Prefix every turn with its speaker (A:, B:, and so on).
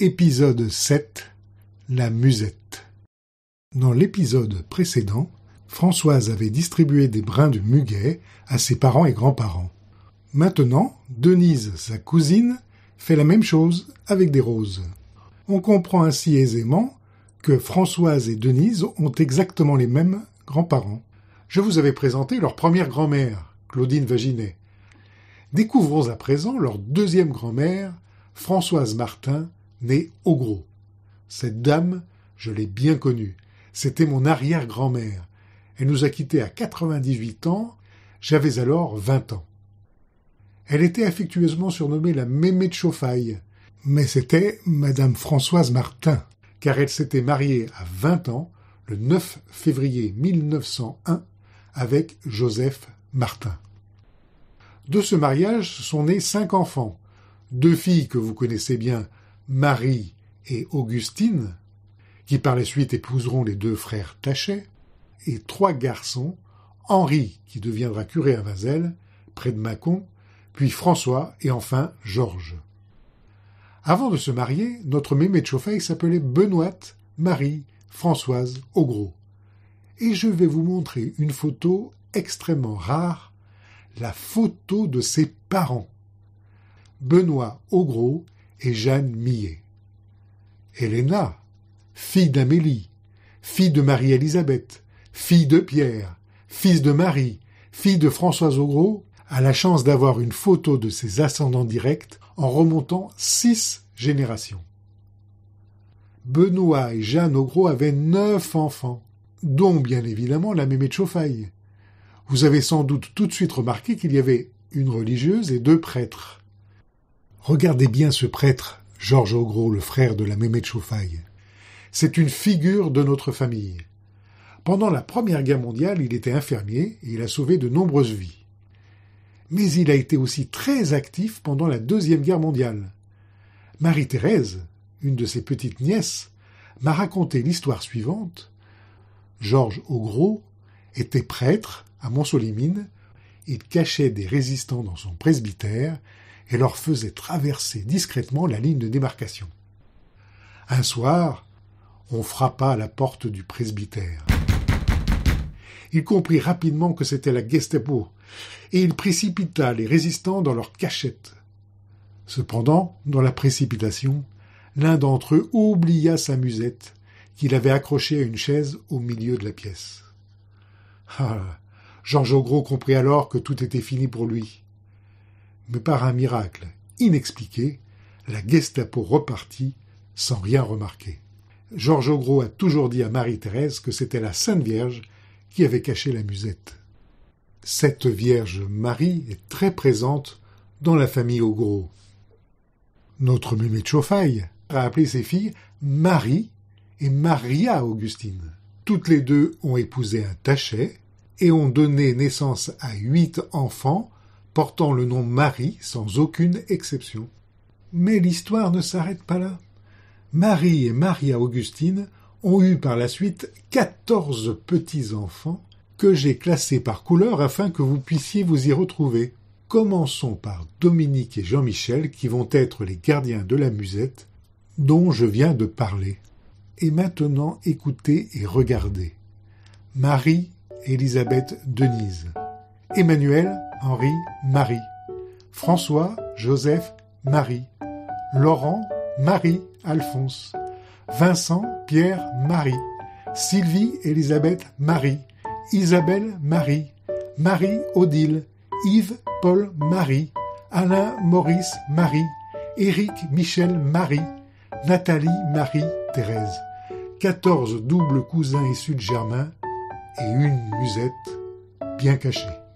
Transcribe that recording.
A: Épisode 7 La musette. Dans l'épisode précédent, Françoise avait distribué des brins de muguet à ses parents et grands-parents. Maintenant, Denise, sa cousine, fait la même chose avec des roses. On comprend ainsi aisément que Françoise et Denise ont exactement les mêmes grands-parents. Je vous avais présenté leur première grand-mère, Claudine Vaginet. Découvrons à présent leur deuxième grand-mère, Françoise Martin, née gros. Cette dame, je l'ai bien connue. C'était mon arrière-grand-mère. Elle nous a quittés à 98 ans. J'avais alors 20 ans. Elle était affectueusement surnommée la Mémé de Chauffaille. Mais c'était Madame Françoise Martin, car elle s'était mariée à 20 ans, le 9 février 1901, avec Joseph Martin. De ce mariage sont nés cinq enfants, deux filles que vous connaissez bien, Marie et Augustine, qui par la suite épouseront les deux frères Tachet, et trois garçons, Henri, qui deviendra curé à Vazel, près de Mâcon, puis François et enfin Georges. Avant de se marier, notre mémé de Chauffeuil s'appelait benoît Marie, Françoise, Augros. Et je vais vous montrer une photo extrêmement rare, la photo de ses parents. Benoît Augros et Jeanne Millet. Helena, fille d'Amélie, fille de Marie-Élisabeth, fille de Pierre, fils de Marie, fille de Françoise ogro a la chance d'avoir une photo de ses ascendants directs en remontant six générations. Benoît et Jeanne ogro avaient neuf enfants, dont bien évidemment la mémé de Chauffaille. Vous avez sans doute tout de suite remarqué qu'il y avait une religieuse et deux prêtres. Regardez bien ce prêtre, Georges Augros, le frère de la Mémé de Chauffaille. C'est une figure de notre famille. Pendant la Première Guerre mondiale, il était infirmier et il a sauvé de nombreuses vies. Mais il a été aussi très actif pendant la Deuxième Guerre mondiale. Marie-Thérèse, une de ses petites nièces, m'a raconté l'histoire suivante. Georges Ogros était prêtre à Montsolimine. Il cachait des résistants dans son presbytère et leur faisait traverser discrètement la ligne de démarcation. Un soir, on frappa à la porte du presbytère. Il comprit rapidement que c'était la Gestapo, et il précipita les résistants dans leur cachette. Cependant, dans la précipitation, l'un d'entre eux oublia sa musette, qu'il avait accrochée à une chaise au milieu de la pièce. Ah, Georges Ogros comprit alors que tout était fini pour lui mais par un miracle inexpliqué, la Gestapo repartit sans rien remarquer. Georges Gros a toujours dit à Marie-Thérèse que c'était la Sainte Vierge qui avait caché la musette. Cette Vierge Marie est très présente dans la famille Ogro. Notre mémé de Chauffaille a appelé ses filles Marie et Maria Augustine. Toutes les deux ont épousé un tachet et ont donné naissance à huit enfants portant le nom Marie sans aucune exception. Mais l'histoire ne s'arrête pas là. Marie et Maria Augustine ont eu par la suite quatorze petits-enfants que j'ai classés par couleur afin que vous puissiez vous y retrouver. Commençons par Dominique et Jean-Michel qui vont être les gardiens de la musette dont je viens de parler. Et maintenant écoutez et regardez. Marie, Elisabeth, Denise. Emmanuel, Henri Marie, François Joseph Marie, Laurent Marie Alphonse, Vincent Pierre Marie, Sylvie Elisabeth, Marie, Isabelle Marie, Marie Odile, Yves Paul Marie, Alain Maurice Marie, Éric Michel Marie, Nathalie Marie Thérèse, quatorze doubles cousins issus de Germain et une musette bien cachée.